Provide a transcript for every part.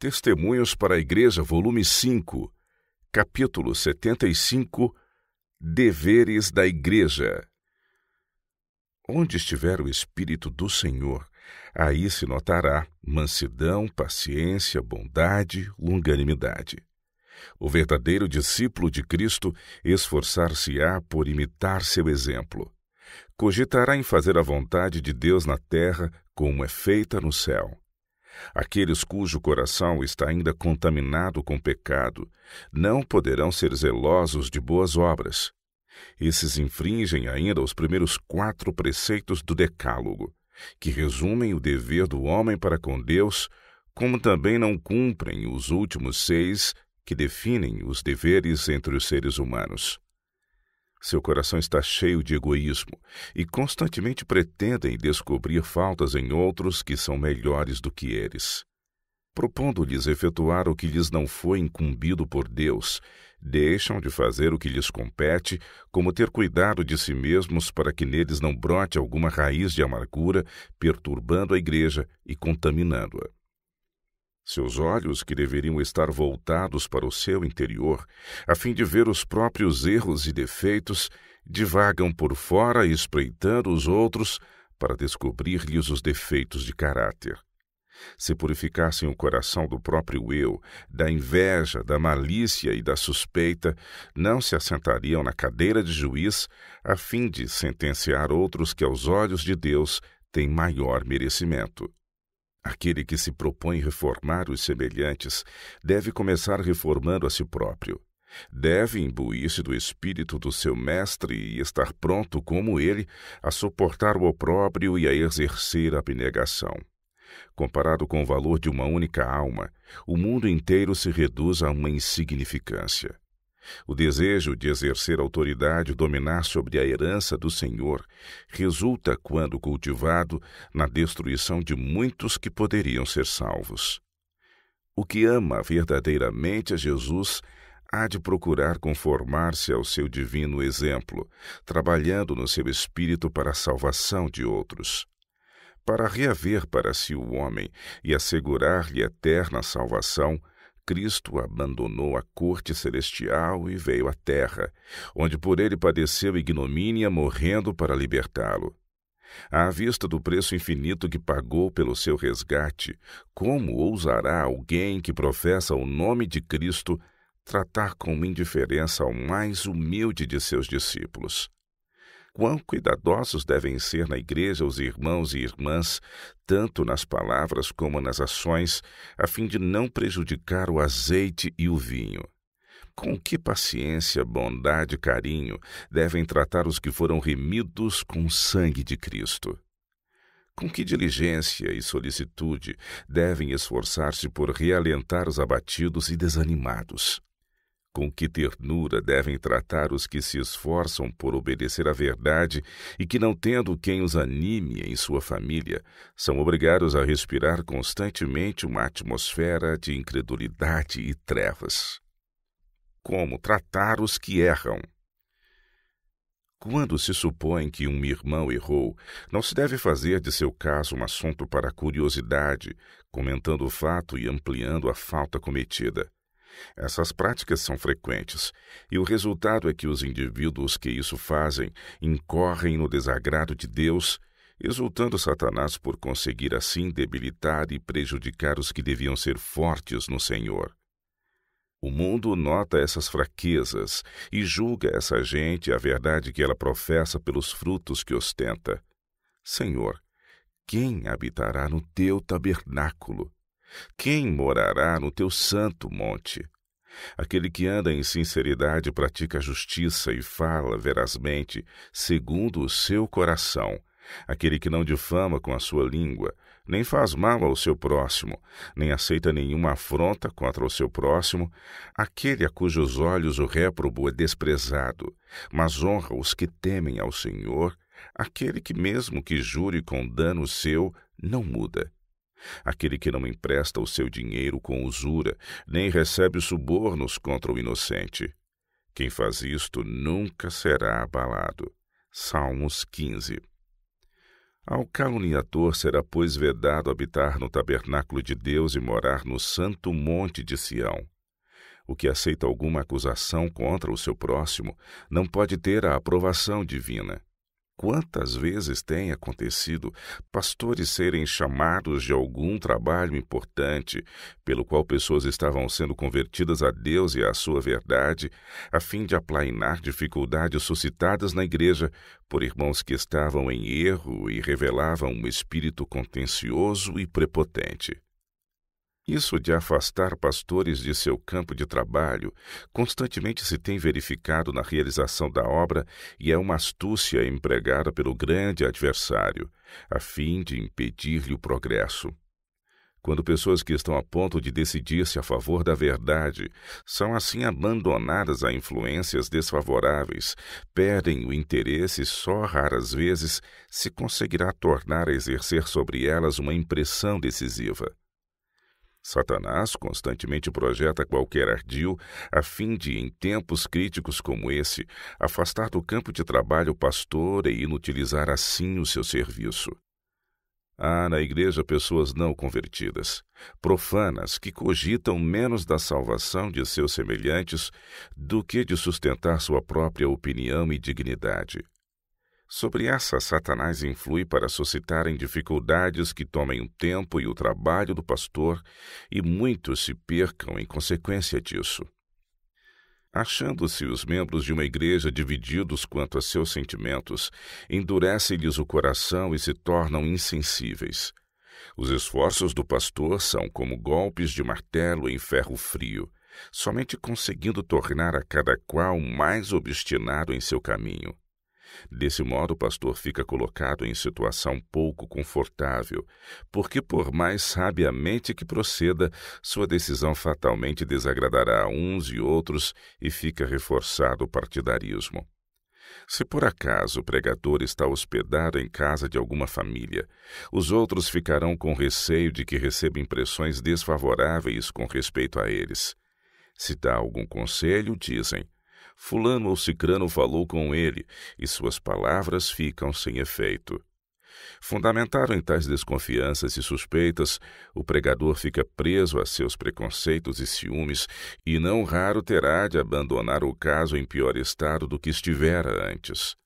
Testemunhos para a Igreja, volume 5, capítulo 75, Deveres da Igreja. Onde estiver o Espírito do Senhor, aí se notará mansidão, paciência, bondade, longanimidade. O verdadeiro discípulo de Cristo esforçar-se-á por imitar seu exemplo. Cogitará em fazer a vontade de Deus na terra como é feita no céu. Aqueles cujo coração está ainda contaminado com pecado não poderão ser zelosos de boas obras. Esses infringem ainda os primeiros quatro preceitos do Decálogo, que resumem o dever do homem para com Deus, como também não cumprem os últimos seis, que definem os deveres entre os seres humanos. Seu coração está cheio de egoísmo e constantemente pretendem descobrir faltas em outros que são melhores do que eles. Propondo-lhes efetuar o que lhes não foi incumbido por Deus, deixam de fazer o que lhes compete, como ter cuidado de si mesmos para que neles não brote alguma raiz de amargura, perturbando a igreja e contaminando-a. Seus olhos, que deveriam estar voltados para o seu interior, a fim de ver os próprios erros e defeitos, divagam por fora espreitando os outros para descobrir-lhes os defeitos de caráter. Se purificassem o coração do próprio eu, da inveja, da malícia e da suspeita, não se assentariam na cadeira de juiz a fim de sentenciar outros que aos olhos de Deus têm maior merecimento. Aquele que se propõe reformar os semelhantes deve começar reformando a si próprio. Deve imbuir-se do espírito do seu mestre e estar pronto, como ele, a suportar o opróbrio e a exercer a abnegação. Comparado com o valor de uma única alma, o mundo inteiro se reduz a uma insignificância. O desejo de exercer autoridade e dominar sobre a herança do Senhor resulta, quando cultivado, na destruição de muitos que poderiam ser salvos. O que ama verdadeiramente a Jesus há de procurar conformar-se ao seu divino exemplo, trabalhando no seu espírito para a salvação de outros. Para reaver para si o homem e assegurar-lhe eterna salvação, Cristo abandonou a corte celestial e veio à terra, onde por ele padeceu ignomínia, morrendo para libertá-lo. À vista do preço infinito que pagou pelo seu resgate, como ousará alguém que professa o nome de Cristo tratar com indiferença ao mais humilde de seus discípulos? quão cuidadosos devem ser na igreja os irmãos e irmãs, tanto nas palavras como nas ações, a fim de não prejudicar o azeite e o vinho. Com que paciência, bondade e carinho devem tratar os que foram remidos com o sangue de Cristo? Com que diligência e solicitude devem esforçar-se por realentar os abatidos e desanimados? Com que ternura devem tratar os que se esforçam por obedecer à verdade e que, não tendo quem os anime em sua família, são obrigados a respirar constantemente uma atmosfera de incredulidade e trevas. Como tratar os que erram? Quando se supõe que um irmão errou, não se deve fazer de seu caso um assunto para curiosidade, comentando o fato e ampliando a falta cometida. Essas práticas são frequentes, e o resultado é que os indivíduos que isso fazem incorrem no desagrado de Deus, exultando Satanás por conseguir assim debilitar e prejudicar os que deviam ser fortes no Senhor. O mundo nota essas fraquezas e julga essa gente a verdade que ela professa pelos frutos que ostenta. Senhor, quem habitará no teu tabernáculo? Quem morará no teu santo monte? Aquele que anda em sinceridade pratica justiça e fala verazmente, segundo o seu coração. Aquele que não difama com a sua língua, nem faz mal ao seu próximo, nem aceita nenhuma afronta contra o seu próximo, aquele a cujos olhos o réprobo é desprezado, mas honra os que temem ao Senhor, aquele que, mesmo que jure com dano seu, não muda. Aquele que não empresta o seu dinheiro com usura, nem recebe subornos contra o inocente. Quem faz isto nunca será abalado. Salmos 15. Ao caluniador será, pois, vedado habitar no tabernáculo de Deus e morar no santo monte de Sião. O que aceita alguma acusação contra o seu próximo não pode ter a aprovação divina. Quantas vezes tem acontecido pastores serem chamados de algum trabalho importante, pelo qual pessoas estavam sendo convertidas a Deus e à sua verdade, a fim de aplainar dificuldades suscitadas na igreja por irmãos que estavam em erro e revelavam um espírito contencioso e prepotente. Isso de afastar pastores de seu campo de trabalho constantemente se tem verificado na realização da obra e é uma astúcia empregada pelo grande adversário, a fim de impedir-lhe o progresso quando pessoas que estão a ponto de decidir-se a favor da verdade são assim abandonadas a influências desfavoráveis, perdem o interesse e só raras vezes se conseguirá tornar a exercer sobre elas uma impressão decisiva. Satanás constantemente projeta qualquer ardil a fim de, em tempos críticos como esse, afastar do campo de trabalho o pastor e inutilizar assim o seu serviço. Há na igreja pessoas não convertidas, profanas, que cogitam menos da salvação de seus semelhantes do que de sustentar sua própria opinião e dignidade. Sobre essa, Satanás influi para suscitarem dificuldades que tomem o tempo e o trabalho do pastor, e muitos se percam em consequência disso. Achando-se os membros de uma igreja divididos quanto a seus sentimentos, endurece-lhes o coração e se tornam insensíveis. Os esforços do pastor são como golpes de martelo em ferro frio, somente conseguindo tornar a cada qual mais obstinado em seu caminho. Desse modo, o pastor fica colocado em situação pouco confortável, porque, por mais sabiamente que proceda, sua decisão fatalmente desagradará a uns e outros e fica reforçado o partidarismo. Se por acaso o pregador está hospedado em casa de alguma família, os outros ficarão com receio de que receba impressões desfavoráveis com respeito a eles. Se dá algum conselho, dizem: Fulano ou Cicrano falou com ele e suas palavras ficam sem efeito. Fundamentado em tais desconfianças e suspeitas, o pregador fica preso a seus preconceitos e ciúmes e não raro terá de abandonar o caso em pior estado do que estivera antes.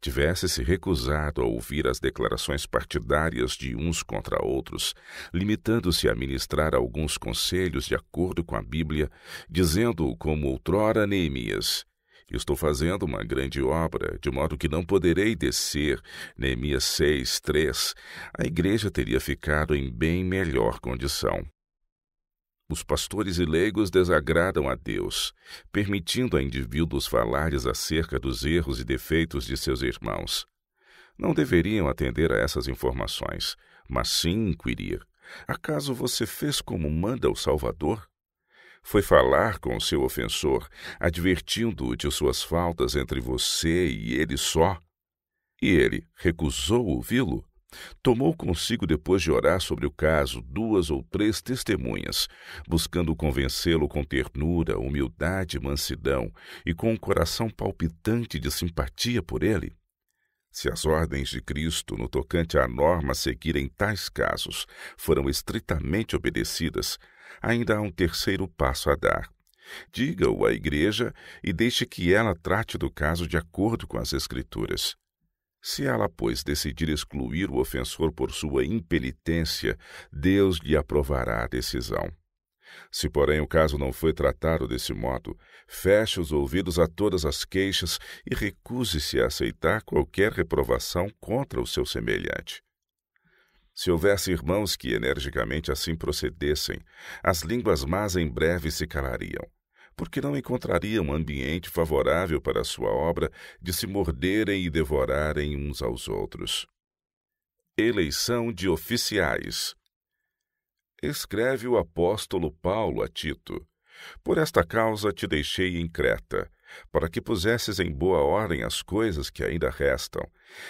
Tivesse se recusado a ouvir as declarações partidárias de uns contra outros, limitando-se a ministrar alguns conselhos de acordo com a Bíblia, dizendo como outrora Neemias: Estou fazendo uma grande obra, de modo que não poderei descer. Neemias 6, 3. A igreja teria ficado em bem melhor condição. Os pastores e leigos desagradam a Deus, permitindo a indivíduos falar-lhes acerca dos erros e defeitos de seus irmãos. Não deveriam atender a essas informações, mas sim inquirir: acaso você fez como manda o Salvador? foi falar com o seu ofensor, advertindo-o de suas faltas entre você e ele só. E ele recusou ouvi-lo. Tomou consigo, depois de orar sobre o caso, duas ou três testemunhas, buscando convencê-lo com ternura, humildade e mansidão, e com um coração palpitante de simpatia por ele. Se as ordens de Cristo no tocante à norma a seguir em tais casos foram estritamente obedecidas, ainda há um terceiro passo a dar. Diga-o à Igreja e deixe que ela trate do caso de acordo com as Escrituras. Se ela, pois, decidir excluir o ofensor por sua impenitência, Deus lhe aprovará a decisão. Se, porém, o caso não foi tratado desse modo, feche os ouvidos a todas as queixas e recuse-se a aceitar qualquer reprovação contra o seu semelhante. Se houvesse irmãos que energicamente assim procedessem, as línguas más em breve se calariam, porque não encontrariam ambiente favorável para a sua obra de se morderem e devorarem uns aos outros. Eleição de oficiais. Escreve o apóstolo Paulo a Tito: Por esta causa te deixei em Creta para que pusesses em boa ordem as coisas que ainda restam,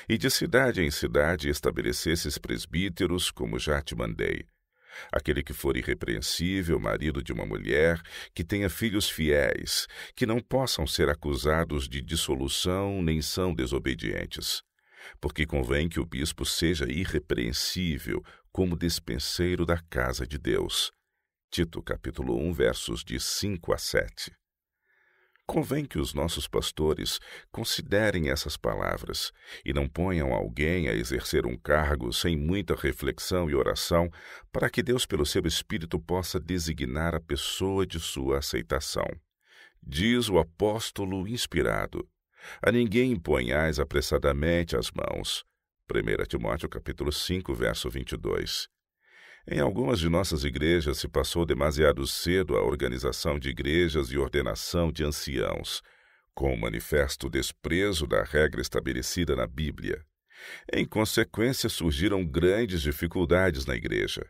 e de cidade em cidade estabelecesses presbíteros, como já te mandei. Aquele que for irrepreensível, marido de uma mulher, que tenha filhos fiéis, que não possam ser acusados de dissolução nem são desobedientes. Porque convém que o bispo seja irrepreensível como despenseiro da casa de Deus. Tito capítulo 1, versos de 5 a 7. Convém que os nossos pastores considerem essas palavras e não ponham alguém a exercer um cargo sem muita reflexão e oração, para que Deus, pelo seu Espírito, possa designar a pessoa de sua aceitação. Diz o apóstolo inspirado: A ninguém ponhais apressadamente as mãos. 1 Timóteo capítulo 5, verso 22. Em algumas de nossas igrejas se passou demasiado cedo a organização de igrejas e ordenação de anciãos, com o manifesto desprezo da regra estabelecida na Bíblia. Em consequência, surgiram grandes dificuldades na igreja.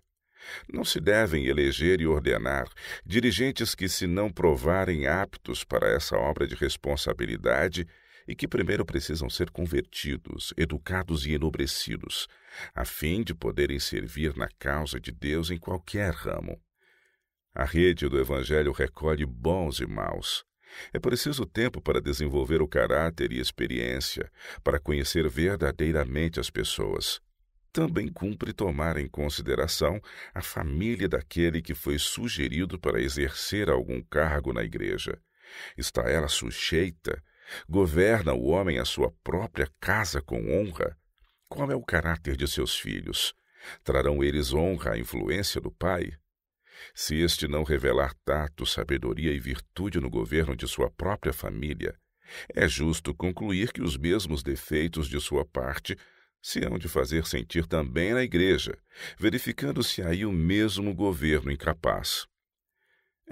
Não se devem eleger e ordenar dirigentes que se não provarem aptos para essa obra de responsabilidade e que primeiro precisam ser convertidos, educados e enobrecidos, a fim de poderem servir na causa de Deus em qualquer ramo. A rede do Evangelho recolhe bons e maus. É preciso tempo para desenvolver o caráter e experiência, para conhecer verdadeiramente as pessoas. Também cumpre tomar em consideração a família daquele que foi sugerido para exercer algum cargo na igreja. Está ela sujeita Governa o homem a sua própria casa com honra? Qual é o caráter de seus filhos? Trarão eles honra à influência do pai? Se este não revelar tato, sabedoria e virtude no governo de sua própria família, é justo concluir que os mesmos defeitos de sua parte se hão de fazer sentir também na igreja, verificando-se aí o mesmo governo incapaz.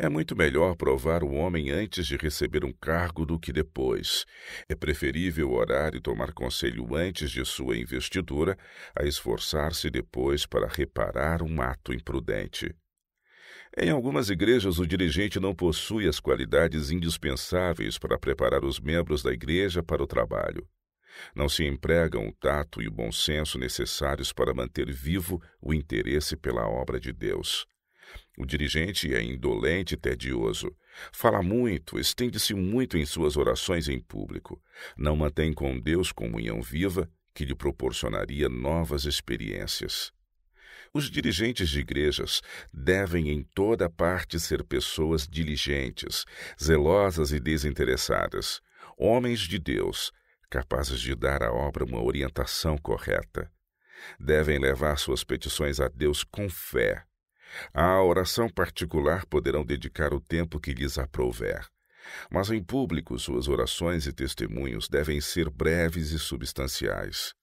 É muito melhor provar o homem antes de receber um cargo do que depois. É preferível orar e tomar conselho antes de sua investidura a esforçar-se depois para reparar um ato imprudente. Em algumas igrejas, o dirigente não possui as qualidades indispensáveis para preparar os membros da igreja para o trabalho. Não se empregam o tato e o bom senso necessários para manter vivo o interesse pela obra de Deus. O dirigente é indolente e tedioso. Fala muito, estende-se muito em suas orações em público. Não mantém com Deus comunhão viva que lhe proporcionaria novas experiências. Os dirigentes de igrejas devem em toda parte ser pessoas diligentes, zelosas e desinteressadas, homens de Deus, capazes de dar à obra uma orientação correta. Devem levar suas petições a Deus com fé, à oração particular poderão dedicar o tempo que lhes aprouver. Mas em público, suas orações e testemunhos devem ser breves e substanciais.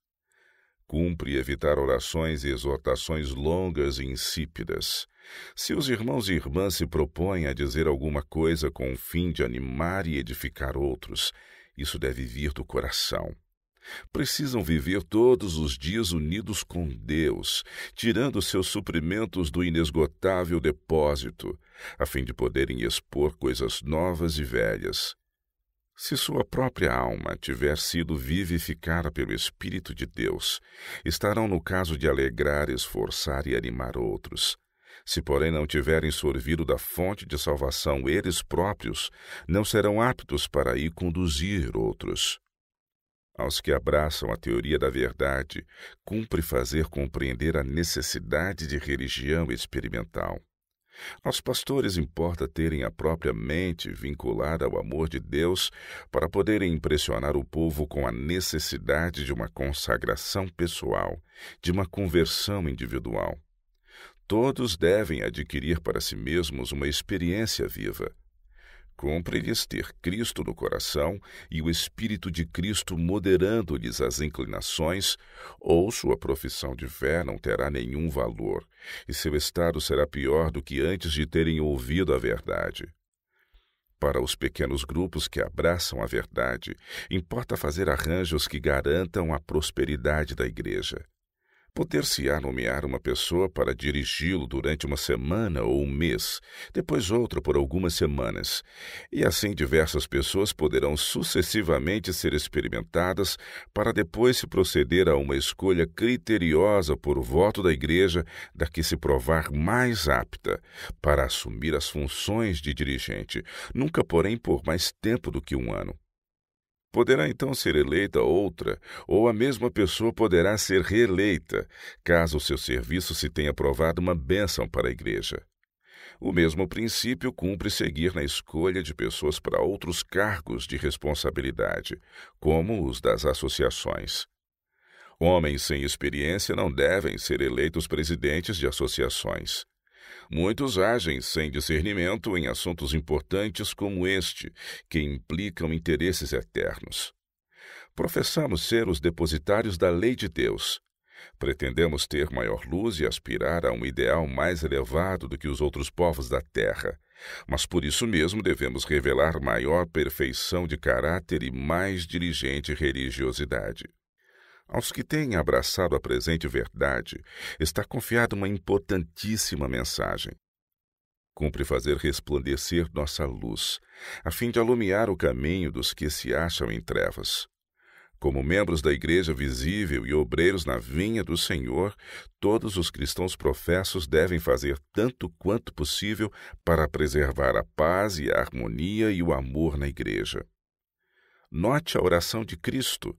Cumpre evitar orações e exortações longas e insípidas. Se os irmãos e irmãs se propõem a dizer alguma coisa com o fim de animar e edificar outros, isso deve vir do coração. Precisam viver todos os dias unidos com Deus, tirando seus suprimentos do inesgotável depósito, a fim de poderem expor coisas novas e velhas. Se sua própria alma tiver sido vivificada pelo Espírito de Deus, estarão no caso de alegrar, esforçar e animar outros. Se, porém, não tiverem sorvido da fonte de salvação eles próprios, não serão aptos para ir conduzir outros. Aos que abraçam a teoria da verdade, cumpre fazer compreender a necessidade de religião experimental. Aos pastores importa terem a própria mente vinculada ao amor de Deus para poderem impressionar o povo com a necessidade de uma consagração pessoal, de uma conversão individual. Todos devem adquirir para si mesmos uma experiência viva, Cumpre-lhes ter Cristo no coração e o Espírito de Cristo moderando-lhes as inclinações, ou sua profissão de fé não terá nenhum valor, e seu estado será pior do que antes de terem ouvido a verdade. Para os pequenos grupos que abraçam a verdade, importa fazer arranjos que garantam a prosperidade da Igreja. Poder-se-á nomear uma pessoa para dirigi-lo durante uma semana ou um mês, depois outra por algumas semanas, e assim diversas pessoas poderão sucessivamente ser experimentadas para depois se proceder a uma escolha criteriosa por voto da Igreja da que se provar mais apta para assumir as funções de dirigente, nunca, porém, por mais tempo do que um ano. Poderá então ser eleita outra, ou a mesma pessoa poderá ser reeleita, caso o seu serviço se tenha provado uma bênção para a Igreja. O mesmo princípio cumpre seguir na escolha de pessoas para outros cargos de responsabilidade, como os das associações. Homens sem experiência não devem ser eleitos presidentes de associações. Muitos agem sem discernimento em assuntos importantes como este, que implicam interesses eternos. Professamos ser os depositários da lei de Deus. Pretendemos ter maior luz e aspirar a um ideal mais elevado do que os outros povos da terra. Mas por isso mesmo devemos revelar maior perfeição de caráter e mais diligente religiosidade. Aos que têm abraçado a presente verdade, está confiada uma importantíssima mensagem. Cumpre fazer resplandecer nossa luz, a fim de alumiar o caminho dos que se acham em trevas. Como membros da Igreja visível e obreiros na vinha do Senhor, todos os cristãos professos devem fazer tanto quanto possível para preservar a paz e a harmonia e o amor na Igreja. Note a oração de Cristo,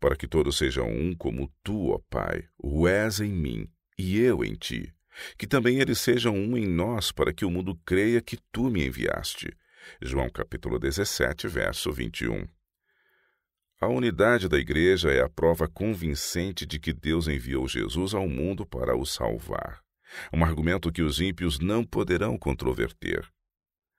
para que todos sejam um como tu, ó Pai, o és em mim e eu em ti. Que também eles sejam um em nós, para que o mundo creia que tu me enviaste. João capítulo 17, verso 21. A unidade da igreja é a prova convincente de que Deus enviou Jesus ao mundo para o salvar. Um argumento que os ímpios não poderão controverter.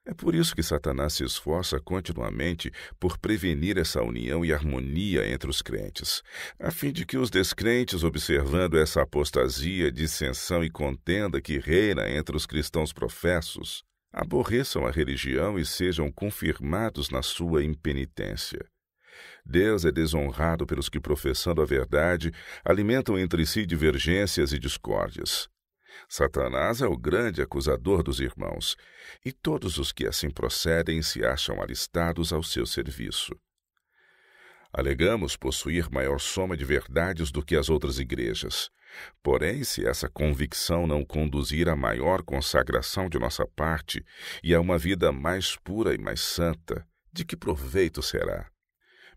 É por isso que Satanás se esforça continuamente por prevenir essa união e harmonia entre os crentes, a fim de que os descrentes, observando essa apostasia, dissensão e contenda que reina entre os cristãos professos, aborreçam a religião e sejam confirmados na sua impenitência. Deus é desonrado pelos que, professando a verdade, alimentam entre si divergências e discórdias. Satanás é o grande acusador dos irmãos, e todos os que assim procedem se acham alistados ao seu serviço. Alegamos possuir maior soma de verdades do que as outras igrejas. Porém, se essa convicção não conduzir a maior consagração de nossa parte e a uma vida mais pura e mais santa, de que proveito será?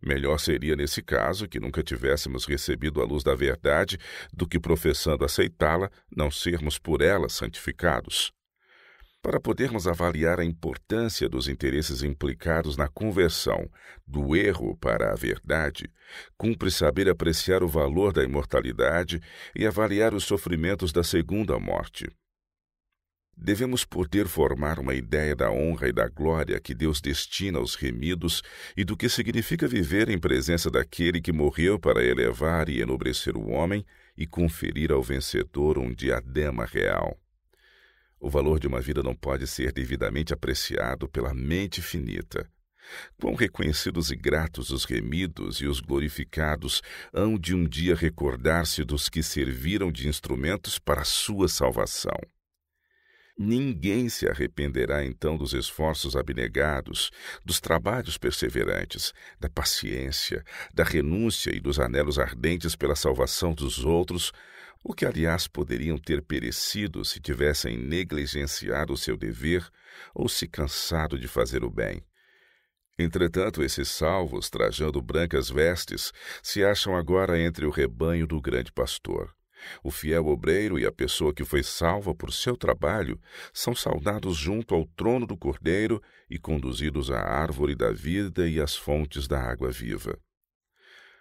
Melhor seria, nesse caso, que nunca tivéssemos recebido a luz da verdade do que, professando aceitá-la, não sermos por ela santificados. Para podermos avaliar a importância dos interesses implicados na conversão do erro para a verdade, cumpre saber apreciar o valor da imortalidade e avaliar os sofrimentos da segunda morte devemos poder formar uma ideia da honra e da glória que Deus destina aos remidos e do que significa viver em presença daquele que morreu para elevar e enobrecer o homem e conferir ao vencedor um diadema real. O valor de uma vida não pode ser devidamente apreciado pela mente finita. Quão reconhecidos e gratos os remidos e os glorificados hão de um dia recordar-se dos que serviram de instrumentos para a sua salvação. Ninguém se arrependerá então dos esforços abnegados, dos trabalhos perseverantes, da paciência, da renúncia e dos anelos ardentes pela salvação dos outros, o que, aliás, poderiam ter perecido se tivessem negligenciado o seu dever ou se cansado de fazer o bem. Entretanto, esses salvos, trajando brancas vestes, se acham agora entre o rebanho do grande pastor. O fiel obreiro e a pessoa que foi salva por seu trabalho são saudados junto ao trono do Cordeiro e conduzidos à árvore da vida e às fontes da água viva.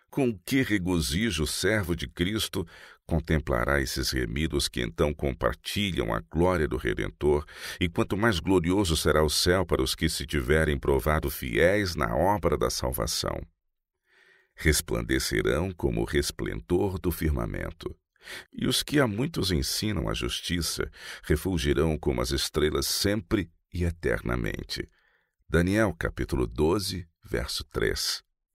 Com que regozijo o servo de Cristo contemplará esses remidos que então compartilham a glória do Redentor, e quanto mais glorioso será o céu para os que se tiverem provado fiéis na obra da salvação. Resplandecerão como o resplendor do firmamento. E os que a muitos ensinam a justiça refulgirão como as estrelas sempre e eternamente. Daniel capítulo 12, verso 3.